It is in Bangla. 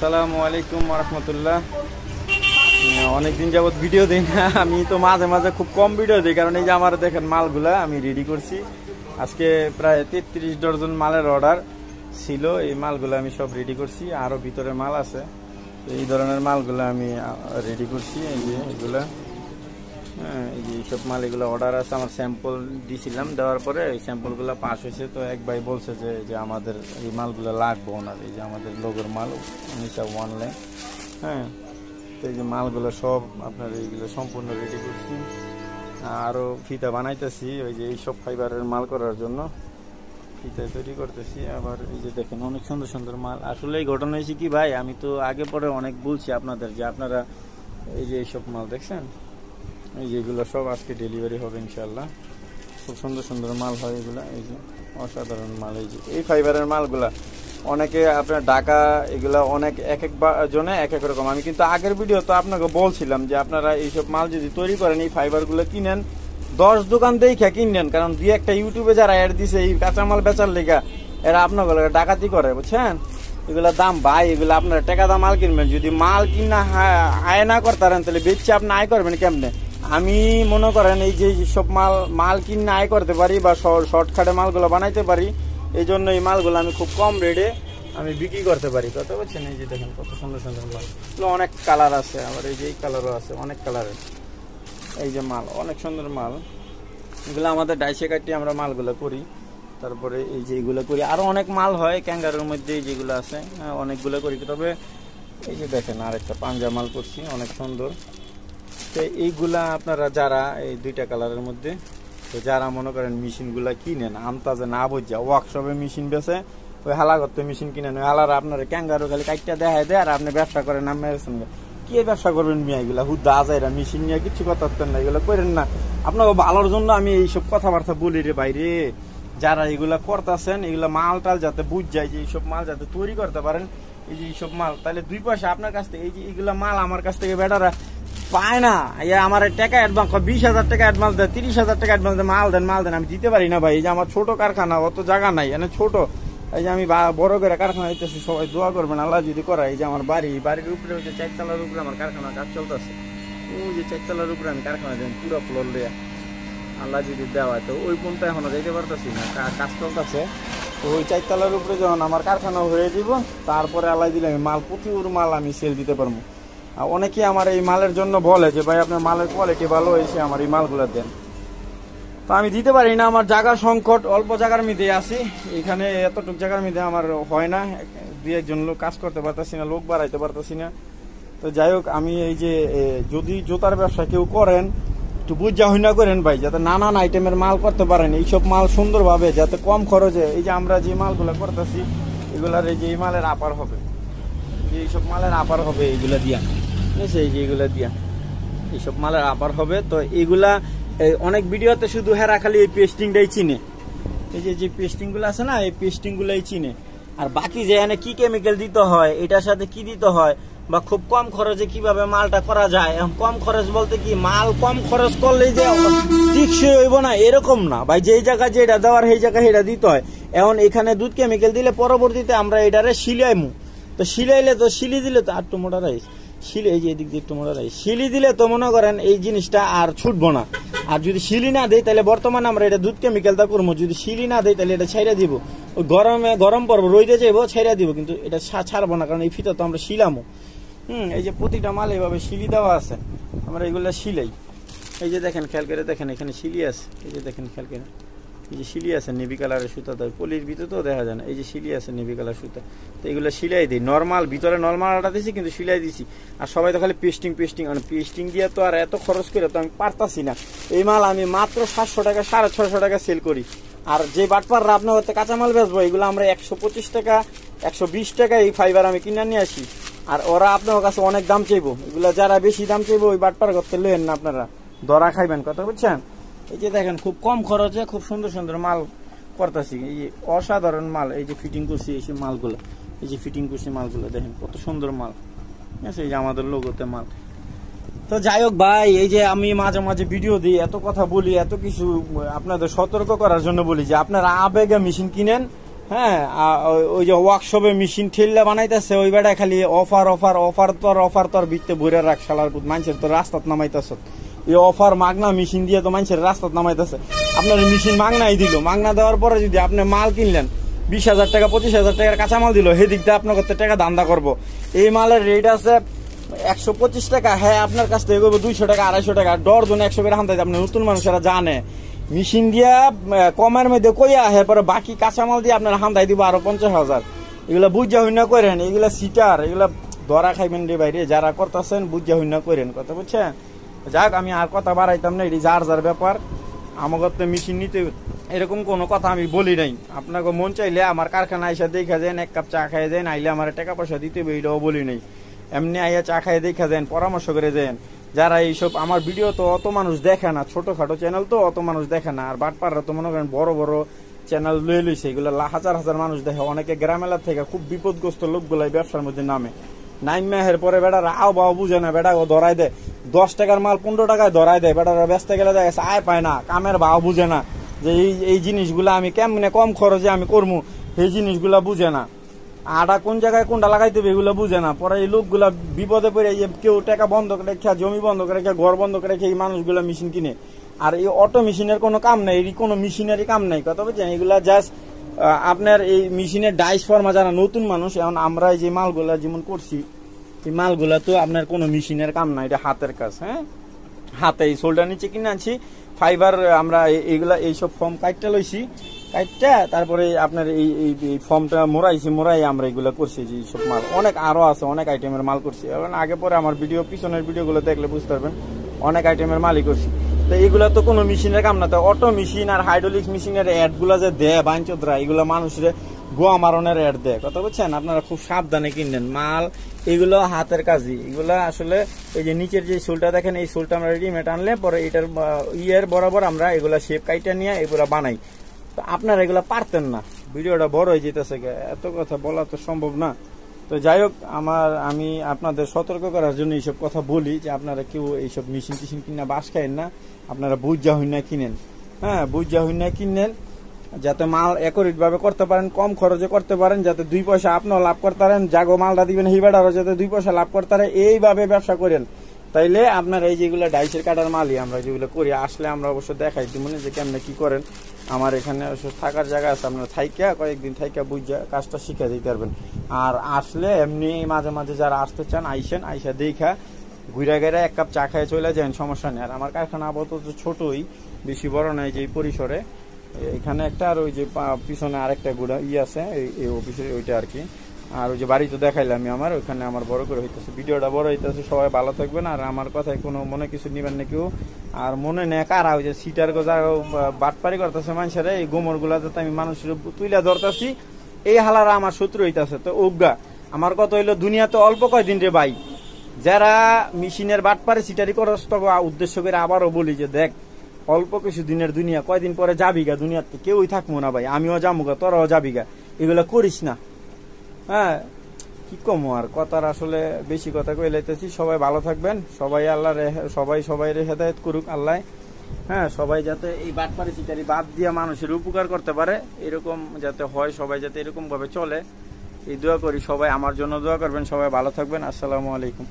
আসসালামু আলাইকুম রহমতুল্লাহ অনেকদিন যাবৎ ভিডিও দিই না আমি তো মাঝে মাঝে খুব কম ভিডিও দিই কারণ এই যে আমার দেখেন মালগুলা আমি রেডি করছি আজকে প্রায় তেত্রিশ ডজন মালের অর্ডার ছিল এই মালগুলো আমি সব রেডি করছি আরও ভিতরে মাল আছে এই ধরনের মালগুলো আমি রেডি করছি এই যে এগুলা হ্যাঁ এইসব মাল এগুলো অর্ডার আছে আমার স্যাম্পল দিছিলাম দেওয়ার পরে এই স্যাম্পলগুলো পাস হয়েছে তো এক ভাই বলছে যে যে আমাদের এই মালগুলো লাগবে ওনার এই যে আমাদের লোকের মাল নিশা ওয়ান লাইন হ্যাঁ তো এই যে মালগুলো সব আপনার এইগুলো সম্পূর্ণ রেডি করছি আরও ফিতা বানাইতেছি ওই যে এইসব ফাইবারের মাল করার জন্য ফিতায় তৈরি করতেছি আবার এই যে দেখেন অনেক সুন্দর সুন্দর মাল আসলে এই ঘটনা হয়েছে কি ভাই আমি তো আগে পরে অনেক বলছি আপনাদের যে আপনারা এই যে এইসব মাল দেখছেন এই যেগুলো সব আজকে ডেলিভারি হবে ইনশাল্লাহ খুব সুন্দর সুন্দর মাল হয় এগুলো এই যে অসাধারণ মাল এই যে এই ফাইবারের মালগুলা অনেকে আপনার ঢাকা এগুলা অনেক এক এক জনে এক এক রকম আমি কিন্তু আগের ভিডিও তো আপনাকে বলছিলাম যে আপনারা এইসব মাল যদি তৈরি করেন এই ফাইবারগুলো কিনেন দশ দোকান দেখা কিনলেন কারণ দুই একটা ইউটিউবে যারা অ্যাড দিছে এই কাঁচামাল বেচার লেগা এরা আপনাকে ডাকাতি করে বুঝছেন এগুলা দাম ভাই এগুলো আপনারা টাকা দাম মাল কিনবেন যদি মাল কিনা আয় না করতে তাহলে বেচছে আপনি আয় করবেন কেমনে আমি মনে করেন এই যে সব মাল মাল কিনে আয় করতে পারি বা শর্টকাটে মালগুলো বানাইতে পারি এই জন্য এই মালগুলো আমি খুব কম রেটে আমি বিক্রি করতে পারি কত বলছেন এই যে দেখেন কত সুন্দর সুন্দর মাল অনেক কালার আছে আবার এই যে এই কালারও আছে অনেক কালারের এই যে মাল অনেক সুন্দর মাল এগুলো আমাদের ডাইসে কাটিয়ে আমরা মালগুলো করি তারপরে এই যে এইগুলো করি আরও অনেক মাল হয় ক্যাঙ্গারের মধ্যে যেগুলো আছে হ্যাঁ অনেকগুলো করি তবে এই যে দেখেন আরেকটা পাঞ্জা মাল করছি অনেক সুন্দর তো এইগুলা আপনারা যারা এই দুইটা কালারের মধ্যে তো যারা মনে করেন মেশিনগুলা কিনেন আমতাজে না বুঝা ওয়ার্কশপে মেশিন বেছে ওই হালাগত মেশিন কিনেন ওই হালার আপনার ক্যাঙ্গারু খালি কাইটটা দেখায় দেয় আর আপনি ব্যবসা করেন আমি কে ব্যবসা করবেন মিয়া এগুলা হুদা আজাইরা মেশিন নিয়ে কিছু কথা না এগুলো করেন না আপনার ভালোর জন্য আমি এইসব কথাবার্তা বলি রে বাইরে যারা এগুলা করতেছেন এগুলা মাল টাল যাতে বুঝ যায় যে এইসব মাল যাতে তৈরি করতে পারেন এই যে এইসব মাল তাহলে দুই পয়সা আপনার কাছ থেকে এই যে এগুলা মাল আমার কাছ থেকে বেটারা পায় না আমার টাকা অ্যাডভান্স বিশ হাজার টাকা অ্যাডভান্স দেয় তিরিশ হাজার টাকা অ্যাডভান্স দেয় মাল দেন মাল দেন আমি দিতে পারি না ভাই যে আমার ছোট কারখানা অত জায়গা নাই মানে ছোট এই যে আমি বড় করে কারখানা দিতেছি সবাই দোয়া করবেন আল্লাহ যদি করা এই যে আমার বাড়ি বাড়ির উপরে হচ্ছে চারতলার উপরে আমার কারখানা কাজ চলতেছে ওই যে চারতলার উপরে আমি কারখানা দেন পুরো ফ্লোর দেয়া আল্লাহ যদি দেওয়া তো ওই পর্যন্ত এখনো যেতে পারতেছি না কাজ চলতেছে তো ওই চারতলার উপরে যখন আমার কারখানা হয়ে যাব তারপরে আল্লাহ দিলে আমি মাল প্রচুর মাল আমি সেল দিতে পারবো অনেকে আমার এই মালের জন্য বলে যে ভাই আপনার মালের কোয়ালিটি ভালো এসে আমার এই মালগুলো দেন তো আমি দিতে পারি না আমার জায়গা সংকট অল্প জায়গার মধ্যে আসি এখানে এতটুক জায়গার মধ্যে আমার হয় না দুই একজন লোক কাজ করতে পারতেছি না লোক বাড়াইতে পারতেছি না তো যাই হোক আমি এই যে যদি জুতার ব্যবসা কেউ করেন একটু বুঝা হইনা করেন ভাই যাতে নানান আইটেমের মাল করতে পারেন এইসব মাল সুন্দরভাবে যাতে কম খরচে এই যে আমরা যে মালগুলো করতেছি এগুলার এই যে এই মালের আপার হবে যে এইসব মালের আপার হবে এইগুলো দিয়া আছে এই এইসব মালের আবার হবে তো এগুলা অনেক ভিডিওতে শুধু হেরা খালি এই পেস্টিংটাই চিনে এই যে যে পেস্টিংগুলো আছে না এই পেস্টিংগুলাই চিনে আর বাকি যে এনে কি কেমিক্যাল দিতে হয় এটার সাথে কি দিতে হয় বা খুব কম খরচে কিভাবে মালটা করা যায় কম খরচ বলতে কি মাল কম খরচ করলে যে টিকসই হইব না এরকম না ভাই যেই জায়গায় যেটা দেওয়ার সেই জায়গায় সেটা দিতে হয় এখন এখানে দুধ কেমিক্যাল দিলে পরবর্তীতে আমরা এটারে শিলাইমু তো শিলাইলে তো শিলি দিলে তো আর তো মোটা রাইস শিলি এই যে এদিক দিয়ে একটু মনে শিলি দিলে তো মনে করেন এই জিনিসটা আর ছুটবো না আর যদি শিলি না দেয় তাহলে বর্তমানে আমরা এটা দুধ তা করবো যদি শিলি না দেয় তাহলে এটা ছেড়ে দিব গরমে গরম পর্ব রইতে যাইবো ছেড়ে দিব কিন্তু এটা ছাড়বো না কারণ এই ফিতা তো আমরা শিলামো হুম এই যে প্রতিটা মাল এইভাবে শিলি দেওয়া আছে আমরা এগুলো শিলাই এই যে দেখেন খেয়াল করে দেখেন এখানে শিলি আছে এই যে দেখেন খেয়াল করে এই যে শিলি আছে নেভি কালারের সুতা তো পলির ভিতরে তো দেখা যায় না এই যে শিলি আছে নেভি কালার সুতা তো এগুলো সিলাই দিই নর্মাল ভিতরে নর্মাল আটা দিয়েছি কিন্তু সিলাই দিছি আর সবাই তো খালি পেস্টিং পেস্টিং মানে পেস্টিং দিয়ে তো আর এত খরচ করে তো আমি পারতাছি না এই মাল আমি মাত্র সাতশো টাকা সাড়ে ছশো টাকা সেল করি আর যে বাটপাররা আপনার হচ্ছে কাঁচামাল বেচবো এগুলো আমরা একশো পঁচিশ টাকা একশো বিশ টাকা এই ফাইবার আমি কিনে নিয়ে আসি আর ওরা আপনার কাছে অনেক দাম চাইবো এগুলো যারা বেশি দাম চাইবো ওই বাটপার করতে লেন না আপনারা দরা খাইবেন কথা বুঝছেন এই যে দেখেন খুব কম খরচে খুব সুন্দর সুন্দর মাল করতেছি এই যে অসাধারণ মাল এই যে ফিটিং করছি এই মালগুলো এই যে ফিটিং করছি মালগুলো দেখেন কত সুন্দর মাল ঠিক আছে এই যে আমাদের লোগোতে মাল তো যাই হোক ভাই এই যে আমি মাঝে মাঝে ভিডিও দিই এত কথা বলি এত কিছু আপনাদের সতর্ক করার জন্য বলি যে আপনারা আবেগে মেশিন কিনেন হ্যাঁ ওই যে ওয়ার্কশপে মেশিন ঠেললে বানাইতেছে ওই বেড়ায় খালি অফার অফার অফার তোর অফার তোর বিকতে ভরে রাখ শালার মানুষের তো রাস্তাত নামাইতেছ এই অফার মাগনা মেশিন দিয়ে তো মানুষের রাস্তাত নামাইতেছে আপনার মেশিন মাগনাই দিল মাগনা দেওয়ার পরে যদি আপনি মাল কিনলেন বিশ হাজার টাকা পঁচিশ হাজার টাকার কাঁচামাল দিল সেদিক দিয়ে আপনার কত টাকা দান্দা করবো এই মালের রেট আছে একশো পঁচিশ টাকা হ্যাঁ আপনার কাছ থেকে করবো দুইশো টাকা আড়াইশো টাকা জন একশো করে হান্তাইতে আপনি নতুন মানুষেরা জানে মেশিন দিয়া কমের মধ্যে কইয়া আহে হ্যাঁ, পরে বাকি কাঁচামাল দিয়ে আপনার হান্দাই দিব আরো পঞ্চাশ হাজার এগুলা বুঝা হইনা করেন এগুলা সিটার এগুলা ধরা খাইবেন রে বাইরে যারা করতেছেন বুঝা হইনা করেন কথা বুঝছেন যাক আমি আর কথা বাড়াইতাম না এটি যার যার ব্যাপার আমাকে তো মেশিন নিতে এরকম কোনো কথা আমি বলি নাই আপনাকে মন চাইলে আমার কারখানা এসে দেখা যান এক কাপ চা খাই যান আইলে আমার টাকা পয়সা দিতে হবে এটাও বলি নাই এমনি আইয়া চা খাই দেখা যান পরামর্শ করে যেন যারা এইসব আমার ভিডিও তো অত মানুষ দেখে না ছোটোখাটো চ্যানেল তো অত মানুষ দেখে না আর বাটপাড়া তো মনে করেন বড় বড় চ্যানেল লয়ে লইছে এগুলো হাজার হাজার মানুষ দেখে অনেকে গ্রামেলার থেকে খুব বিপদগ্রস্ত লোকগুলাই ব্যবসার মধ্যে নামে নাইম মেহের পরে বেড়ারা আও বাও বুঝে না বেড়া ও ধরাই দেয় দশ টাকার মাল পনেরো টাকায় ধরায় দেয় বেটার ব্যস্ত গেলে দেখা গেছে আয় পায় না কামের ভাও বুঝে না যে এই এই জিনিসগুলো আমি কেমনে কম খরচে আমি করবো সেই জিনিসগুলো বুঝে না আটা কোন জায়গায় কোনটা লাগাই দেবে এগুলো বুঝে না পরে এই লোকগুলা বিপদে পড়ে কেউ টাকা বন্ধ করে রেখে জমি বন্ধ করে রেখে ঘর বন্ধ করে রেখে এই মানুষগুলো মেশিন কিনে আর এই অটো মেশিনের কোনো কাম নাই এর কোনো মেশিনেরই কাম নাই কথা বলছেন এগুলা জাস্ট আপনার এই মেশিনের ডাইস ফর্মা যারা নতুন মানুষ এখন আমরা যে মালগুলা যেমন করছি এই মালগুলা তো আপনার কোনো মেশিনের কাম না এটা হাতের কাজ হ্যাঁ হাতে এই শোল্ডার নিচে কিনে আনছি ফাইবার আমরা এইগুলা এইসব ফর্ম কাইটটা লইছি কাইটটা তারপরে আপনার এই এই ফর্মটা মোড়াইছি মোড়াই আমরা এইগুলো করছি যে এইসব মাল অনেক আরও আছে অনেক আইটেমের মাল করছি এবং আগে পরে আমার ভিডিও পিছনের ভিডিওগুলো দেখলে বুঝতে পারবেন অনেক আইটেমের মালই করছি তো এইগুলো তো কোনো মেশিনের কাম না তো অটো মেশিন আর হাইড্রোলিক্স মেশিনের অ্যাডগুলো যে দেয় বাঞ্চদরা এগুলো মানুষের গোয়া মারণের অ্যাড দেয় কথা বলছেন আপনারা খুব সাবধানে কিনলেন মাল এগুলো হাতের কাজই এগুলো আসলে এই যে নিচের যে শুলটা দেখেন এই শুলটা আমরা রেডিমেড আনলে পরে এটার ইয়ের বরাবর আমরা এগুলো শেপ কাইটা নিয়ে এগুলো বানাই তো আপনারা এগুলো পারতেন না ভিডিওটা বড় হয়ে যেতেছে এত কথা বলা তো সম্ভব না তো যাই হোক আমার আমি আপনাদের সতর্ক করার জন্য এইসব কথা বলি যে আপনারা কেউ এইসব মেশিন টিশিন কিনা বাস খায়েন না আপনারা বুঝ যা হইন কিনেন হ্যাঁ বুঝ যা হইন কিনেন যাতে মাল একরিটভাবে করতে পারেন কম খরচে করতে পারেন যাতে দুই পয়সা আপনিও লাভ করতে পারেন জাগো মালটা দিবেন হিবাডারও যাতে দুই পয়সা লাভ করতে পারে এইভাবে ব্যবসা করেন তাইলে আপনার এই যেগুলো ডাইসের কাটার মালই আমরা যেগুলো করি আসলে আমরা অবশ্য দেখাই না যে কেমনে কি করেন আমার এখানে থাকার জায়গা আছে আপনার থাইকা কয়েকদিন থাইকা বুঝে কাজটা শিখা দিতে পারবেন আর আসলে এমনি মাঝে মাঝে যারা আসতে চান আইসেন আইসা দেখা ঘুরা গেরা এক কাপ চা খায় চলে যান সমস্যা নেই আর আমার কারখানা আপাতত ছোটই বেশি বড় নয় যে পরিসরে এখানে একটা আর ওই যে পিছনে আরেকটা গুড়া ই আছে এই অফিসের ওইটা আর কি আর ওই যে বাড়ি তো দেখাইলাম আমার ওখানে আমার বড় করে হইতেছে ভিডিওটা বড় হইতেছে সবাই ভালো থাকবেন আর আমার কথায় কোনো মনে কিছু নিবেন না কেউ আর মনে নেই কারা ওই যে সিটার গোজা বাটপারি করতেছে মানুষেরা এই গোমরগুলা যাতে আমি মানুষের তুইলা ধরতেছি এই হালার আমার শত্রু হইতেছে তো অজ্ঞা আমার কথা হইলো দুনিয়াতে অল্প কয়দিন রে ভাই যারা মেশিনের বাটপারে সিটারি করস্ত উদ্দেশ্য করে আবারও বলি যে দেখ অল্প কিছু দিনের দুনিয়া কয়দিন পরে যাবি গা দুনিয়াতে কেউই থাকবো না ভাই আমিও যাবো গা তোরাও যাবি গা এগুলো করিস না হ্যাঁ কি কম আর কথার আসলে বেশি কথা কই লাইতেছি সবাই ভালো থাকবেন সবাই আল্লাহ সবাই সবাই রে হেদায়ত করুক আল্লাহ হ্যাঁ সবাই যাতে এই বাদ পারিচিতারি বাদ দিয়ে মানুষের উপকার করতে পারে এরকম যাতে হয় সবাই যাতে এরকমভাবে চলে এই দোয়া করি সবাই আমার জন্য দোয়া করবেন সবাই ভালো থাকবেন আসসালামু আলাইকুম